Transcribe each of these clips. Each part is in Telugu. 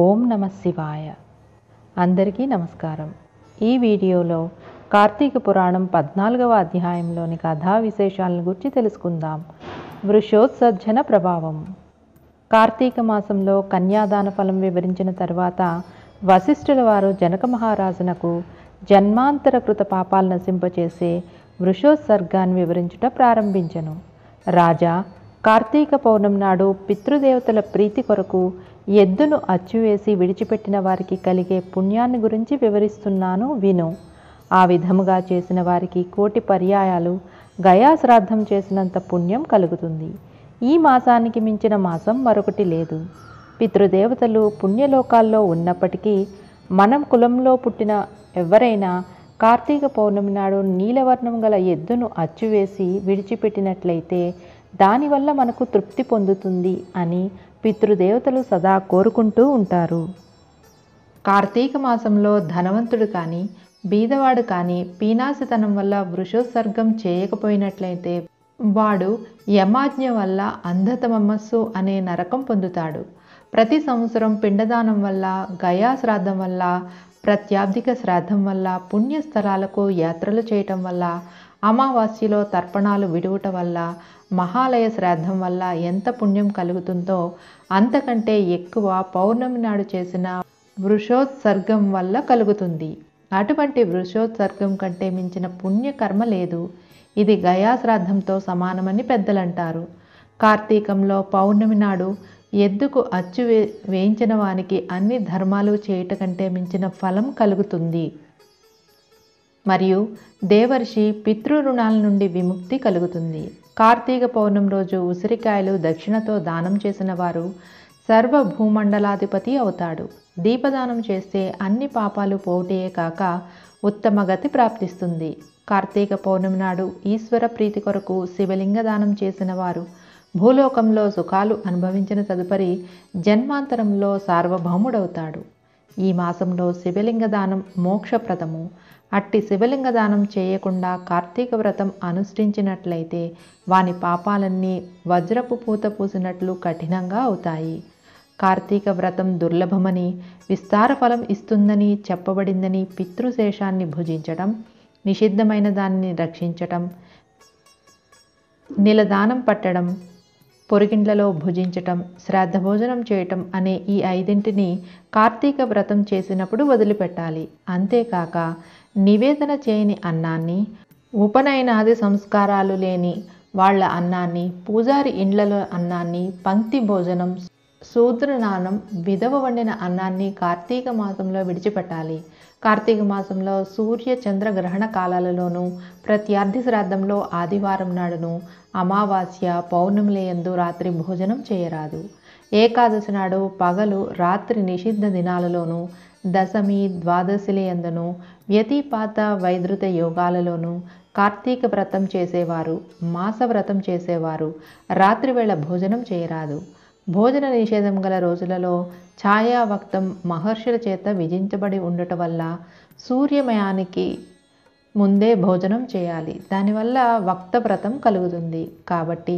ఓం నమ శివాయ అందరికీ నమస్కారం ఈ వీడియోలో కార్తీక పురాణం పద్నాలుగవ అధ్యాయంలోని కథా విశేషాలను గురించి తెలుసుకుందాం వృషోత్సర్జన ప్రభావం కార్తీక మాసంలో కన్యాదాన ఫలం వివరించిన తర్వాత వశిష్ఠుల వారు జనక మహారాజునకు జన్మాంతరకృత పాపాలు నశింపచేసే వృషోత్సర్గాన్ని వివరించుట ప్రారంభించను రాజా కార్తీక పౌర్ణం నాడు పితృదేవతల ప్రీతి కొరకు ఎద్దును అచ్చువేసి విడిచిపెట్టిన వారికి కలిగే పుణ్యాన్ని గురించి వివరిస్తున్నాను విను ఆ విధముగా చేసిన వారికి కోటి పర్యాయాలు గయాశ్రాద్ధం చేసినంత పుణ్యం కలుగుతుంది ఈ మాసానికి మించిన మాసం మరొకటి లేదు పితృదేవతలు పుణ్యలోకాల్లో ఉన్నప్పటికీ మనం కులంలో పుట్టిన ఎవరైనా కార్తీక పౌర్ణమి నాడు నీలవర్ణం గల ఎద్దును అచ్చువేసి విడిచిపెట్టినట్లయితే దానివల్ల మనకు తృప్తి పొందుతుంది అని పితృదేవతలు సదా కోరుకుంటూ ఉంటారు కార్తీక మాసంలో ధనవంతుడు కానీ బీదవాడు కానీ పీనాసితనం వల్ల వృషోత్సర్గం చేయకపోయినట్లయితే వాడు యమాజ్ఞ వల్ల అంధతమస్సు అనే నరకం పొందుతాడు ప్రతి సంవత్సరం పిండదానం వల్ల గయా శ్రాద్ధం వల్ల ప్రత్యాబ్దిక శ్రాద్ధం వల్ల పుణ్యస్థలాలకు యాత్రలు చేయటం వల్ల అమావాస్యలో తర్పణాలు విడువుట వల్ల మహాలయ శ్రాద్ధం వల్ల ఎంత పుణ్యం కలుగుతుందో అంతకంటే ఎక్కువ పౌర్ణమి నాడు చేసిన వృషోత్సర్గం వల్ల కలుగుతుంది అటువంటి వృషోత్సర్గం కంటే మించిన పుణ్యకర్మ లేదు ఇది గయాశ్రాద్ధంతో సమానమని పెద్దలంటారు కార్తీకంలో పౌర్ణమి నాడు ఎద్దుకు అచ్చు వేయించిన వానికి అన్ని ధర్మాలు చేయుట కంటే మించిన ఫలం కలుగుతుంది మరియు దేవర్షి పితృరుణాల నుండి విముక్తి కలుగుతుంది కార్తీక పౌర్ణం రోజు ఉసిరికాయలు దక్షిణతో దానం చేసిన వారు సర్వ భూమండలాధిపతి అవుతాడు దీపదానం చేస్తే అన్ని పాపాలు పోటీయే కాక ఉత్తమ గతి ప్రాప్తిస్తుంది కార్తీక పౌర్ణమి నాడు ఈశ్వర ప్రీతి కొరకు శివలింగ దానం చేసిన వారు భూలోకంలో సుఖాలు అనుభవించిన తదుపరి జన్మాంతరంలో సార్వభౌముడవుతాడు ఈ మాసంలో శివలింగ దానం మోక్షప్రదము అట్టి శివలింగ దానం చేయకుండా కార్తీక వ్రతం అనుష్ఠించినట్లయితే వాని పాపాలన్నీ వజ్రపు పూత పూసినట్లు కఠినంగా అవుతాయి కార్తీక వ్రతం దుర్లభమని విస్తార ఫలం ఇస్తుందని చెప్పబడిందని పితృశేషాన్ని భుజించటం నిషిద్ధమైన దానిని రక్షించటం నిలదానం పట్టడం పొరిగిండ్లలో భుజించటం శ్రాద్ధభోజనం చేయటం అనే ఈ ఐదింటిని కార్తీక వ్రతం చేసినప్పుడు వదిలిపెట్టాలి అంతేకాక నివేదన చేయని అన్నాన్ని ఉపనయనాది సంస్కారాలు లేని వాళ్ల అన్నాన్ని పూజారి ఇండ్లలో అన్నాన్ని పంక్తి భోజనం శూద్రనానం విధవ వండిన అన్నాన్ని కార్తీక మాసంలో విడిచిపెట్టాలి కార్తీక మాసంలో సూర్య చంద్ర గ్రహణ కాలాలలోనూ ప్రత్యర్థి శ్రాద్ధంలో ఆదివారం నాడును అమావాస్య పౌర్ణమిలయందు రాత్రి భోజనం చేయరాదు ఏకాదశి నాడు పగలు రాత్రి నిషిద్ధ దినాలలోనూ దశమి ద్వాదశిలయందును వ్యతిపాత వైదృత యోగాలలోనూ కార్తీక వ్రతం చేసేవారు మాస వ్రతం చేసేవారు రాత్రివేళ భోజనం చేయరాదు భోజన నిషేధం గల రోజులలో ఛాయావక్తం మహర్షుల చేత విధించబడి ఉండటం వల్ల సూర్యమయానికి ముందే భోజనం చేయాలి దానివల్ల వక్త వ్రతం కలుగుతుంది కాబట్టి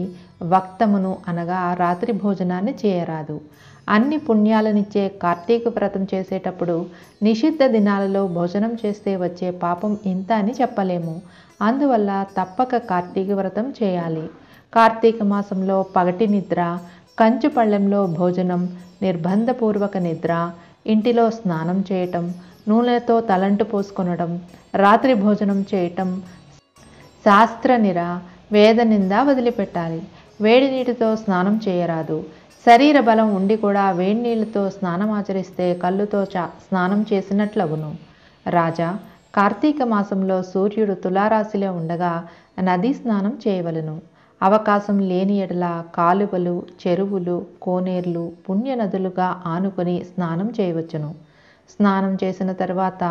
వక్తమును అనగా రాత్రి భోజనాన్ని చేయరాదు అన్ని పుణ్యాలనిచ్చే కార్తీక వ్రతం చేసేటప్పుడు నిషిద్ధ దినాలలో భోజనం చేస్తే వచ్చే పాపం ఇంత అని చెప్పలేము అందువల్ల తప్పక కార్తీక వ్రతం చేయాలి కార్తీక మాసంలో పగటి నిద్ర కంచు పళ్ళెంలో భోజనం నిర్బంధపూర్వక నిద్ర ఇంటిలో స్నానం చేయటం నూనెతో తలంటు పోసుకొనడం రాత్రి భోజనం చేయటం శాస్త్ర నిర వేద నింద వదిలిపెట్టాలి వేడి నీటితో స్నానం చేయరాదు శరీర బలం ఉండి కూడా వేడి నీళ్ళతో స్నానం ఆచరిస్తే కళ్ళుతో చా స్నానం చేసినట్లవును రాజా కార్తీక మాసంలో సూర్యుడు తులారాశిలో ఉండగా నదీ స్నానం చేయవలను అవకాశం లేని ఎడల కాలువలు చెరువులు కోనేర్లు పుణ్యనదులుగా ఆనుకొని స్నానం చేయవచ్చును స్నానం చేసిన తర్వాత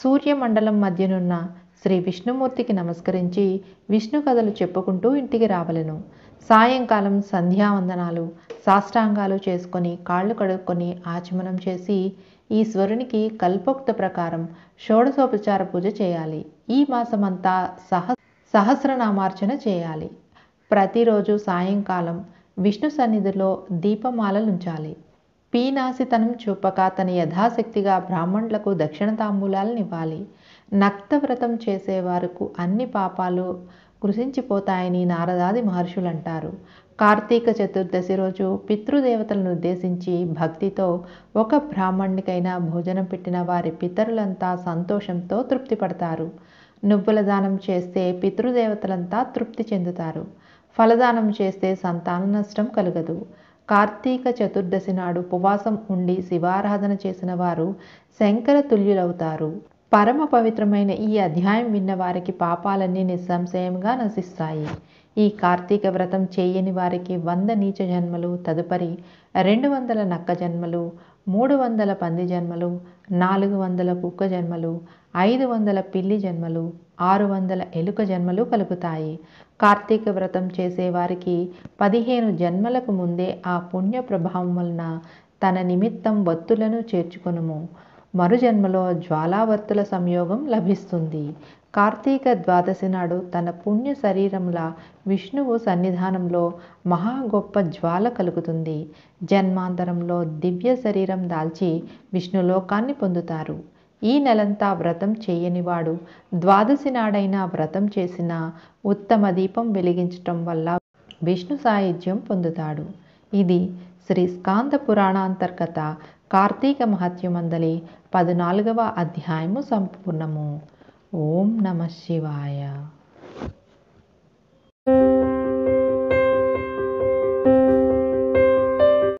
సూర్యమండలం మధ్యనున్న శ్రీ విష్ణుమూర్తికి నమస్కరించి విష్ణు కథలు చెప్పుకుంటూ ఇంటికి రావలను సాయంకాలం సంధ్యావందనాలు సాష్టాంగాలు చేసుకొని కాళ్ళు కడుక్కొని ఆచమనం చేసి ఈశ్వరునికి కల్పోక్త ప్రకారం షోడశోపచార పూజ చేయాలి ఈ మాసమంతా సహ సహస్రనామార్చన చేయాలి ప్రతిరోజు సాయంకాలం విష్ణు సన్నిధిలో దీపమాలలుంచాలి పీనాశితనం చూపక తన యథాశక్తిగా బ్రాహ్మణులకు దక్షిణ తాంబూలాలనివ్వాలి నక్తవ్రతం చేసేవారికి అన్ని పాపాలు కృషించిపోతాయని నారదాది మహర్షులు అంటారు కార్తీక చతుర్దశి రోజు పితృదేవతలను ఉద్దేశించి భక్తితో ఒక బ్రాహ్మణునికైనా భోజనం పెట్టిన వారి పితరులంతా సంతోషంతో తృప్తి పడతారు నువ్వుల దానం చేస్తే పితృదేవతలంతా తృప్తి చెందుతారు ఫలదానం చేస్తే సంతాన నష్టం కలగదు కార్తీక చతుర్దశి నాడు ఉపవాసం ఉండి శివారాధన చేసిన వారు శంకర తుల్యులవుతారు పరమ పవిత్రమైన ఈ అధ్యాయం విన్న వారికి పాపాలన్నీ నిస్సంశయంగా నశిస్తాయి ఈ కార్తీక వ్రతం చేయని వారికి వంద నీచ జన్మలు తదుపరి రెండు వందల నక్క జన్మలు మూడు వందల పంది జన్మలు నాలుగు వందల కుక్క జన్మలు ఐదు వందల పిల్లి జన్మలు ఆరు వందల ఎలుక జన్మలు కలుగుతాయి కార్తీక వ్రతం చేసేవారికి పదిహేను జన్మలకు ముందే ఆ పుణ్య ప్రభావం వలన తన నిమిత్తం వత్తులను చేర్చుకొనుము మరుజన్మలో జ్వాలావర్తుల సంయోగం లభిస్తుంది కార్తీక ద్వాదశి నాడు తన పుణ్య శరీరంల విష్ణువు సన్నిధానంలో మహా గొప్ప జ్వాల కలుగుతుంది జన్మాంతరంలో దివ్య శరీరం దాల్చి విష్ణులోకాన్ని పొందుతారు ఈ నెలంతా వ్రతం చేయనివాడు ద్వాదశి నాడైనా వ్రతం చేసిన ఉత్తమ దీపం వెలిగించటం వల్ల విష్ణు సాహిత్యం పొందుతాడు ఇది శ్రీ స్కాంద పురాణాంతర్గత కార్తీక మహత్యమందలి పద్నాలుగవ అధ్యాయము సంపూర్ణము ఓం నమ శివాయ